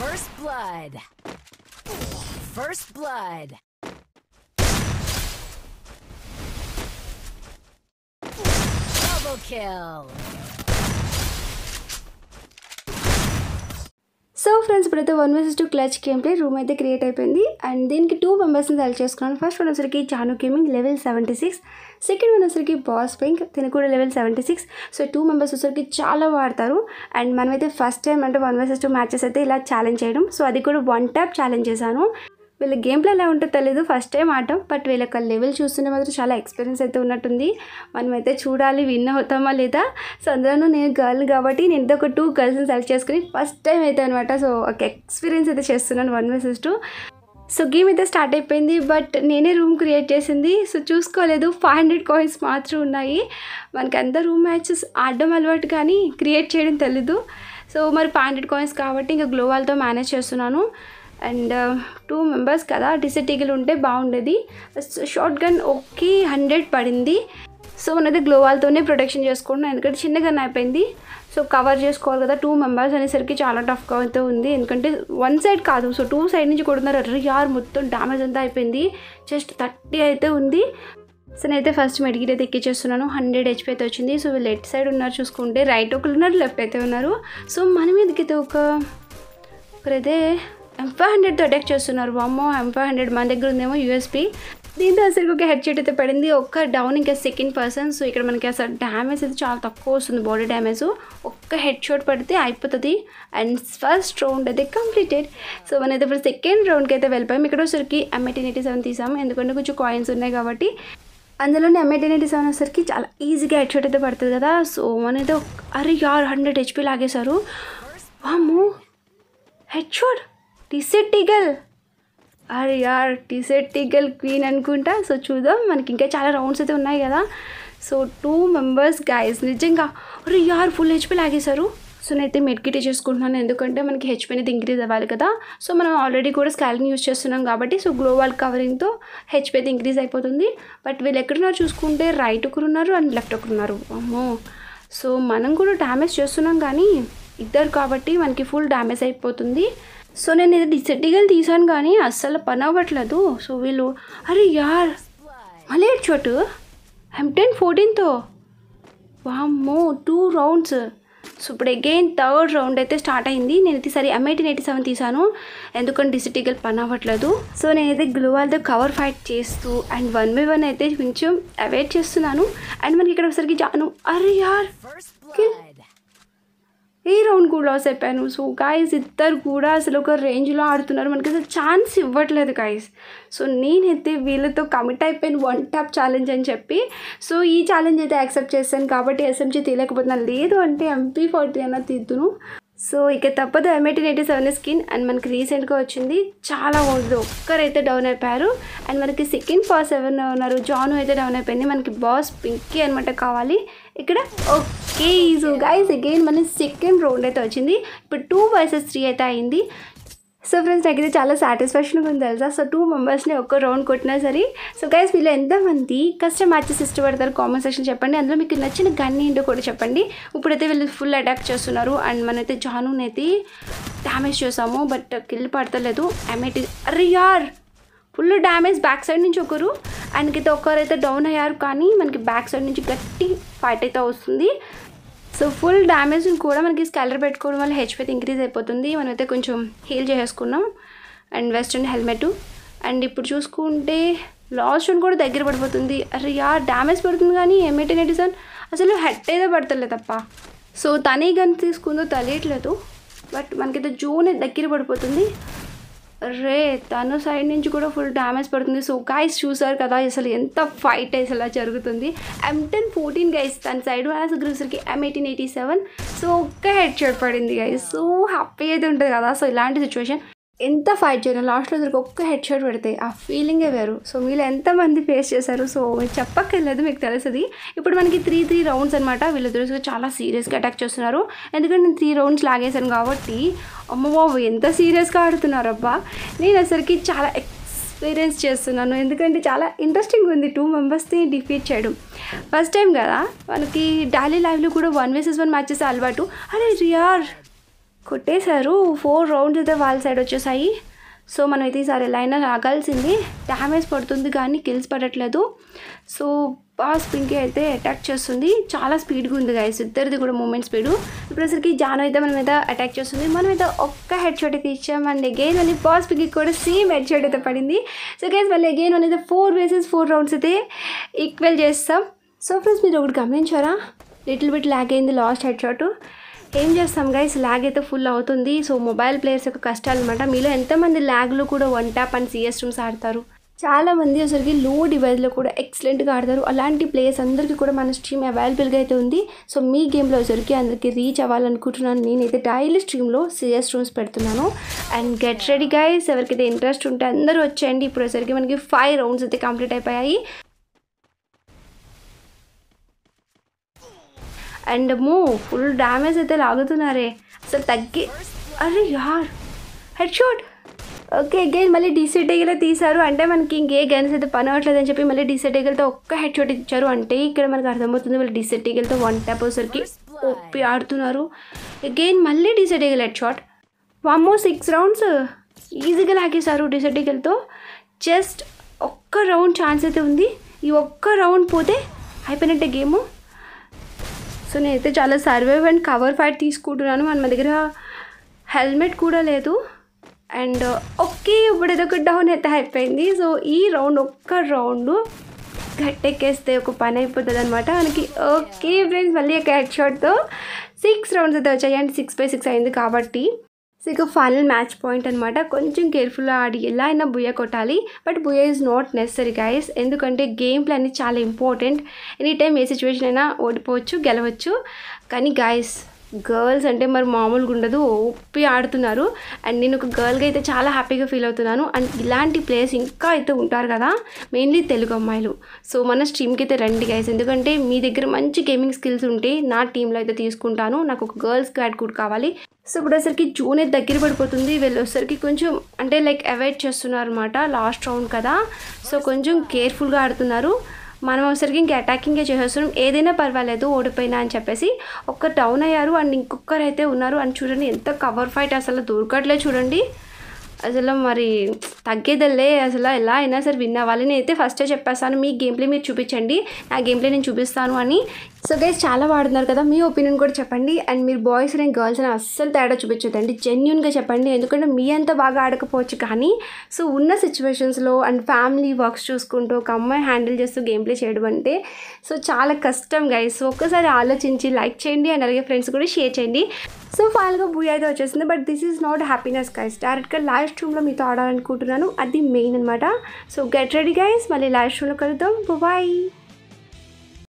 First blood. First blood. Double kill. Friends ఇప్పుడైతే one versus two clutch game play room అయితే create అయిపోయింది and దీనికి two మెంబర్స్ని select చేసుకున్నాను ఫస్ట్ వన్ వచ్చరికి చాను gaming level seventy six second one వచ్చరికి బాస్ పింక్ తిని కూడా level seventy six so two members వచ్చరికి చాలా వాడతారు అండ్ మనమైతే ఫస్ట్ టైం అంటే వన్ వర్సెస్ టూ మ్యాచెస్ అయితే ఇలా ఛాలెంజ్ చేయడం సో అది కూడా వన్ ట్యాప్ ఛాలెంజ్ చేశాను వీళ్ళ గేమ్ ప్లే ఎలా ఉంటుందో తెలియదు ఫస్ట్ టైం ఆడటం బట్ వీళ్ళకి లెవెల్ చూస్తుంటే మాత్రం చాలా ఎక్స్పీరియన్స్ అయితే ఉన్నట్టుంది మనమైతే చూడాలి విన్ అవుతామా లేదా సో అందులోనూ నేను గర్ల్ కాబట్టి నేను ఇంత ఒక టూ గర్ల్స్ని సెలెక్ట్ చేసుకుని ఫస్ట్ టైం అయితే అనమాట సో ఒక ఎక్స్పీరియన్స్ అయితే చేస్తున్నాను one versus two so game అయితే స్టార్ట్ అయిపోయింది బట్ నేనే రూమ్ క్రియేట్ చేసింది సో చూసుకోలేదు ఫైవ్ హండ్రెడ్ కాయిన్స్ మాత్రం ఉన్నాయి మనకి అంత రూమ్ మ్యాచెస్ ఆడడం అలవాటు కానీ క్రియేట్ చేయడం తెలీదు సో మరి ఫైవ్ హండ్రెడ్ కాయిన్స్ కాబట్టి ఇంకా గ్లోవాల్తో మేనేజ్ చేస్తున్నాను అండ్ టూ um, మెంబర్స్ కదా డిసెటిగిల్ ఉంటే బాగుండేది షార్ట్ గన్ ఓకే హండ్రెడ్ పడింది సో మనది గ్లోవాల్తోనే ప్రొటెక్షన్ చేసుకోండి ఎందుకంటే చిన్న గన్ అయిపోయింది సో కవర్ చేసుకోవాలి కదా టూ మెంబర్స్ అనేసరికి చాలా టఫ్గా అయితే ఉంది ఎందుకంటే వన్ సైడ్ కాదు సో టూ సైడ్ నుంచి కొడుతున్నారు అర్రీ యార్ మొత్తం డ్యామేజ్ అంతా అయిపోయింది జస్ట్ థర్టీ అయితే ఉంది సో నేనైతే ఫస్ట్ మెడిగిరి అయితే ఎక్కిచ్చేస్తున్నాను హండ్రెడ్ హెచ్పి అయితే వచ్చింది సో లెఫ్ట్ సైడ్ ఉన్నారు చూసుకుంటే రైట్ ఒకరు ఉన్నారు లెఫ్ట్ అయితే ఉన్నారు సో మన మీదకి అయితే ఒక ఒకరైతే ఎంఫై హండ్రెడ్తో అటాక్ చేస్తున్నారు వామ్మో ఎంఫై హండ్రెడ్ మన దగ్గర ఉందేమో యూఎస్పీ దీంతో అసలు ఒక హెడ్ షెట్ అయితే పడింది ఒక్క డౌన్ ఇంకా సెకండ్ పర్సన్ సో ఇక్కడ మనకి అసలు డ్యామేజ్ అయితే చాలా తక్కువ వస్తుంది బాడీ డ్యామేజ్ ఒక్క హెడ్ షాట్ పడితే అయిపోతుంది అండ్ ఫస్ట్ రౌండ్ అయితే కంప్లీటెడ్ సో మనం అయితే ఇప్పుడు సెకండ్ రౌండ్కి అయితే వెళ్ళిపోయాం ఇక్కడ ఒకసారికి ఎంఐటీన్ ఎయిటీ సెవెన్ తీసాము ఎందుకంటే కొంచెం కాయిన్స్ ఉన్నాయి కాబట్టి అందులోనే ఎంఐటీన్ ఎయిటీ సెవెన్ వచ్చేసరికి చాలా ఈజీగా హెడ్ షాట్ అయితే పడుతుంది కదా సో మనైతే అరే యార్ హండ్రెడ్ హెచ్పీ లాగేశారు వాము హెడ్ షాట్ టిసెట్టిగల్ అరే యార్ టిసెట్టిగల్ క్వీన్ అనుకుంటా సో చూద్దాం మనకి ఇంకా చాలా రౌండ్స్ అయితే ఉన్నాయి కదా సో టూ మెంబర్స్ గాయస్ నిజంగా అరే యార్ ఫుల్ హెచ్పి లాగేశారు సో నేనైతే టీ చేసుకుంటున్నాను ఎందుకంటే మనకి హెచ్పి అనేది ఇంక్రీజ్ అవ్వాలి కదా సో మనం ఆల్రెడీ కూడా స్కాలింగ్ యూజ్ చేస్తున్నాం కాబట్టి సో వాల్ కవరింగ్తో హెచ్పి అయితే ఇంక్రీజ్ అయిపోతుంది బట్ వీళ్ళు ఎక్కడున్నారు చూసుకుంటే రైట్ ఒకరు ఉన్నారు అండ్ లెఫ్ట్ ఒకరు ఉన్నారు అమ్మో సో మనం కూడా డ్యామేజ్ చేస్తున్నాం కానీ ఇద్దరు కాబట్టి మనకి ఫుల్ డ్యామేజ్ అయిపోతుంది సో నేను ఇది సెట్టిగలు తీసాను కానీ అస్సలు పని అవ్వట్లేదు సో వీళ్ళు అరే యార్ మళ్ళీ చోటు టెన్ ఫోర్టీన్తో వామ్మో టూ రౌండ్స్ సో ఇప్పుడు అగైన్ థర్డ్ రౌండ్ అయితే స్టార్ట్ అయింది నేను అయితే సరే ఎంఐటీన్ ఎయిటీ సెవెన్ తీసాను ఎందుకంటే డిసిటికల్ పని అవ్వట్లేదు సో నేనైతే గ్లూవాల్తో కవర్ ఫైట్ చేస్తూ అండ్ వన్ బై వన్ అయితే కొంచెం అవాయిడ్ చేస్తున్నాను అండ్ మనకి ఇక్కడ ఒకసారికి జాను అరే యార్ ఈ రౌండ్ కూడా లాస్ అయిపోయాను సో గాయస్ ఇద్దరు కూడా అసలు ఒక రేంజ్లో ఆడుతున్నారు మనకి అసలు ఛాన్స్ ఇవ్వట్లేదు గాయస్ సో నేనైతే వీళ్ళతో కమిట్ అయిపోయిన వన్ టాప్ ఛాలెంజ్ అని చెప్పి సో ఈ ఛాలెంజ్ అయితే యాక్సెప్ట్ చేశాను కాబట్టి ఎస్ఎంజీ తీయలేకపోతున్నాను లేదు అంటే ఎంపీ ఫార్టీ అన్న తీద్దును సో ఇక తప్పదు MIT ninety seven skin and మనకి రీసెంట్గా వచ్చింది చాలా ఉండదు ఒక్కరైతే డౌన్ అయిపోయారు అండ్ మనకి సెకండ్ ఫాస్ ఎవరు ఉన్నారు జాను అయితే డౌన్ అయిపోయింది మనకి బాస్ పింకీ అనమాట కావాలి ఇక్కడ okay okay is guys again మన సెకండ్ రౌండ్ అయితే వచ్చింది ఇప్పుడు టూ వర్సెస్ త్రీ అయితే అయింది సో ఫ్రెండ్స్ నాకైతే చాలా సాటిస్ఫాక్షన్గా ఉంది తెలుసా సో టూ మెంబర్స్ని ఒక్క రౌండ్ కొట్టినా సరే సో గైస్ వీళ్ళు ఎంతమంది కష్టం మ్యాచెస్ ఇష్టపడతారు కామెంట్ సెక్షన్ చెప్పండి అందులో మీకు నచ్చిన గన్ని ఏంటో కూడా చెప్పండి ఇప్పుడైతే వీళ్ళు ఫుల్ అటాక్ చేస్తున్నారు అండ్ మనైతే జానూన్ అయితే డ్యామేజ్ చేసాము బట్ కిల్ పడతలేదు అమెటి అరే యార్ ఫుల్ డ్యామేజ్ బ్యాక్ సైడ్ నుంచి ఒకరు ఆయనకైతే ఒకరైతే డౌన్ అయ్యారు కానీ మనకి బ్యాక్ సైడ్ నుంచి గట్టి ఫైట్ అయితే వస్తుంది సో ఫుల్ డ్యామేజ్ని కూడా మనకి స్కాలర్ పెట్టుకోవడం వల్ల హెచ్పీ ఇంక్రీజ్ అయిపోతుంది మనమైతే కొంచెం హీల్ చేసేసుకున్నాం అండ్ వెస్ట్రన్ హెల్మెట్ అండ్ ఇప్పుడు చూసుకుంటే లాస్ట్ జోన్ కూడా దగ్గర పడిపోతుంది అరే యా డ్యామేజ్ పడుతుంది కానీ ఏమిటి నెటిజన్ అసలు హెట్ అయితే తప్ప సో తనే గన్ తీసుకుందో తెలియట్లేదు బట్ మనకైతే జూన్ దగ్గర పడిపోతుంది రే తను సైడ్ నుంచి కూడా ఫుల్ డ్యామేజ్ పడుతుంది సో గైస్ చూసారు కదా అసలు ఎంత ఫైట్ ఇలా జరుగుతుంది ఎం టెన్ ఫోర్టీన్ గైస్ తన సైడ్ వాళ్ళ గ్రూసర్కి M eighteen eighty seven so ఒక్క హెడ్ షర్ట్ పడింది గైస్ సో హ్యాపీ అయితే ఉంటుంది కదా సో ఇలాంటి సిచ్యువేషన్ ఎంత ఫైట్ చేయను లాస్ట్లో దొరికి ఒక్క హెడ్ షాట్ పెడితే ఆ ఫీలింగే వేరు సో వీళ్ళు ఎంతమంది ఫేస్ చేశారు సో మీరు చెప్పక్కర్లేదు మీకు తెలుస్తుంది ఇప్పుడు మనకి త్రీ త్రీ రౌండ్స్ అనమాట వీళ్ళిద్దరు చాలా సీరియస్గా అటాక్ చేస్తున్నారు ఎందుకంటే నేను త్రీ రౌండ్స్ లాగేశాను కాబట్టి అమ్మో ఎంత సీరియస్గా ఆడుతున్నారు అబ్బా నేను అసలుకి చాలా ఎక్స్పీరియన్స్ చేస్తున్నాను ఎందుకంటే చాలా ఇంట్రెస్టింగ్ ఉంది టూ మెంబర్స్ని డిఫీట్ చేయడం ఫస్ట్ టైం కదా మనకి డైలీ లైవ్లో కూడా వన్ వేసెస్ వన్ మ్యాచెస్ అలవాటు అరే రియార్ కొట్టేశారు ఫోర్ రౌండ్స్ అయితే వాళ్ళ సైడ్ వచ్చేసాయి సో మనం అయితే ఈసారి లైనర్ ఆగాల్సింది రాగాల్సింది డ్యామేజ్ పడుతుంది కానీ కిల్స్ పడట్లేదు సో బాస్ పింకీ అయితే అటాక్ చేస్తుంది చాలా స్పీడ్గా ఉంది గాయస్ ఇద్దరిది కూడా మూమెంట్ స్పీడ్ ఇప్పుడేసరికి జాన్ అయితే మనం అయితే అటాక్ చేస్తుంది మనం అయితే ఒక్క హెడ్ షాట్ అయితే ఇచ్చాం అండ్ అగైన్ అని బాస్ పింకీ కూడా సేమ్ హెడ్ షాట్ అయితే పడింది సో గైస్ మళ్ళీ అగైన్ అని అయితే ఫోర్ బేసెస్ ఫోర్ రౌండ్స్ అయితే ఈక్వల్ చేస్తాం సో ఫ్రెండ్స్ మీరు ఒకటి గమనించారా లిటిల్ బిట్ లాగ్ అయింది లాస్ట్ హెడ్ షాట్ ఏం చేస్తాం గైస్ ల్యాగ్ అయితే ఫుల్ అవుతుంది సో మొబైల్ ప్లేయర్స్ యొక్క కష్టాలు అనమాట మీలో ఎంతమంది ల్యాగ్లో కూడా one tap and CS rooms ఆడతారు చాలామంది అసలుకి లో డివైజ్లో కూడా ఎక్సలెంట్గా ఆడతారు అలాంటి ప్లేయర్స్ అందరికీ కూడా మన స్ట్రీమ్ అవైలబుల్గా అయితే ఉంది సో మీ గేమ్లో అసలుకి అందరికీ రీచ్ అవ్వాలనుకుంటున్నాను నేనైతే డైలీ స్ట్రీమ్లో సిఎస్ రూమ్స్ పెడుతున్నాను అండ్ గెట్ రెడీ గైస్ ఎవరికైతే ఇంట్రెస్ట్ ఉంటే అందరూ వచ్చేయండి ఇప్పుడు అసలుకి మనకి ఫైవ్ రౌండ్స్ అయితే కంప్లీట్ అయిపోయాయి అండ్ మూ ఫుల్ డ్యామేజ్ అయితే లాగుతున్నారే అసలు తగ్గి అరే యార్ హెడ్ షూట్ ఓకే గేమ్ మళ్ళీ డీసీ టేగర్ తీశారు అంటే మనకి ఇంకే గన్స్ అయితే పని అవ్వట్లేదు అని చెప్పి మళ్ళీ డీసీ టేగర్తో ఒక్క హెడ్ షూట్ ఇచ్చారు అంటే ఇక్కడ మనకు అర్థమవుతుంది వీళ్ళు డీసీ టేగర్తో వన్ ట్యాప్ వచ్చరికి ఒప్పి ఆడుతున్నారు గేమ్ మళ్ళీ డీసీ టేగర్ హెడ్ షాట్ వామ్మో సిక్స్ రౌండ్స్ ఈజీగా లాగేశారు డీసీ టేగర్తో జస్ట్ ఒక్క రౌండ్ ఛాన్స్ అయితే ఉంది ఈ ఒక్క రౌండ్ పోతే అయిపోయినట్టే గేము సో నేనైతే చాలా సర్వైవ్ అండ్ కవర్ ఫైట్ తీసుకుంటున్నాను మన దగ్గర హెల్మెట్ కూడా లేదు అండ్ ఒకే ఇప్పుడు ఏదో ఒక డౌన్ అయితే అయిపోయింది సో ఈ రౌండ్ ఒక్క రౌండ్ గట్టెక్కేస్తే ఒక పని అయిపోతుంది అనమాట మనకి ఓకే ఫ్రెండ్స్ మళ్ళీ ఒక హెడ్ షాట్తో సిక్స్ రౌండ్స్ అయితే వచ్చాయి అండ్ సిక్స్ బై సిక్స్ అయింది కాబట్టి సో ఇక ఫైనల్ మ్యాచ్ పాయింట్ అనమాట కొంచెం కేర్ఫుల్గా ఆడి ఎలా అయినా బుయ్య కొట్టాలి బట్ బుయ్య ఈజ్ నాట్ నెసరీ గైస్ ఎందుకంటే గేమ్ ప్లాన్ చాలా important any time a situation అయినా ఓడిపోవచ్చు గెలవచ్చు కానీ గైస్ గర్ల్స్ అంటే మరి మామూలుగా ఉండదు ఒప్పి ఆడుతున్నారు అండ్ నేను ఒక గర్ల్గా అయితే చాలా హ్యాపీగా ఫీల్ అవుతున్నాను అండ్ ఇలాంటి ప్లేస్ ఇంకా అయితే ఉంటారు కదా మెయిన్లీ తెలుగు అమ్మాయిలు సో మన స్ట్రీమ్కి అయితే రండి గైస్ ఎందుకంటే మీ దగ్గర మంచి గేమింగ్ స్కిల్స్ ఉంటే నా టీంలో అయితే తీసుకుంటాను నాకు ఒక గర్ల్స్ గ్యాడ్ కూడా కావాలి సో ఇప్పుడు అసలుకి జూన్ అయితే దగ్గర పడిపోతుంది వెళ్ళేసరికి కొంచెం అంటే లైక్ అవాయిడ్ చేస్తున్నారు అనమాట లాస్ట్ రౌండ్ కదా సో కొంచెం కేర్ఫుల్గా ఆడుతున్నారు మనం ఒకసారికి ఇంక అటాకింగే చేసేస్తున్నాం ఏదైనా పర్వాలేదు ఓడిపోయినా అని చెప్పేసి ఒక్క డౌన్ అయ్యారు అండ్ ఇంకొకరు అయితే ఉన్నారు అని చూడండి ఎంత కవర్ ఫైట్ అసలు దూరకట్లే చూడండి అసలు మరి తగ్గేదల్లే అసలు ఎలా అయినా సరే విన్ వాళ్ళని అయితే ఫస్టే చెప్పేస్తాను మీ గేమ్ ప్లే మీరు చూపించండి నా గేమ్ ప్లే నేను చూపిస్తాను అని సో గైస్ చాలా వాడుతున్నారు కదా మీ ఒపీనియన్ కూడా చెప్పండి అండ్ మీరు బాయ్స్ అండ్ గర్ల్స్ అని అస్సలు తేడా చూపించదండి జెన్యున్గా చెప్పండి ఎందుకంటే మీ అంత బాగా ఆడకపోవచ్చు కానీ సో ఉన్న సిచ్యువేషన్స్లో అండ్ ఫ్యామిలీ వర్క్స్ చూసుకుంటూ ఒక అమ్మాయి హ్యాండిల్ చేస్తూ గేమ్ ప్లే చేయడం అంటే సో చాలా కష్టం గైస్ ఒక్కసారి ఆలోచించి లైక్ చేయండి అండ్ అలాగే ఫ్రెండ్స్ కూడా షేర్ చేయండి సో ఫైనల్గా బూ అయితే వచ్చేసింది but this is not happiness guys డైరెక్ట్గా లాస్ట్ రూమ్లో మీతో ఆడాలనుకుంటున్నాను అది మెయిన్ అనమాట సో గెట్ రెడీ గైస్ మళ్ళీ లాస్ట్ రూమ్లో కలుద్దాం బాయ్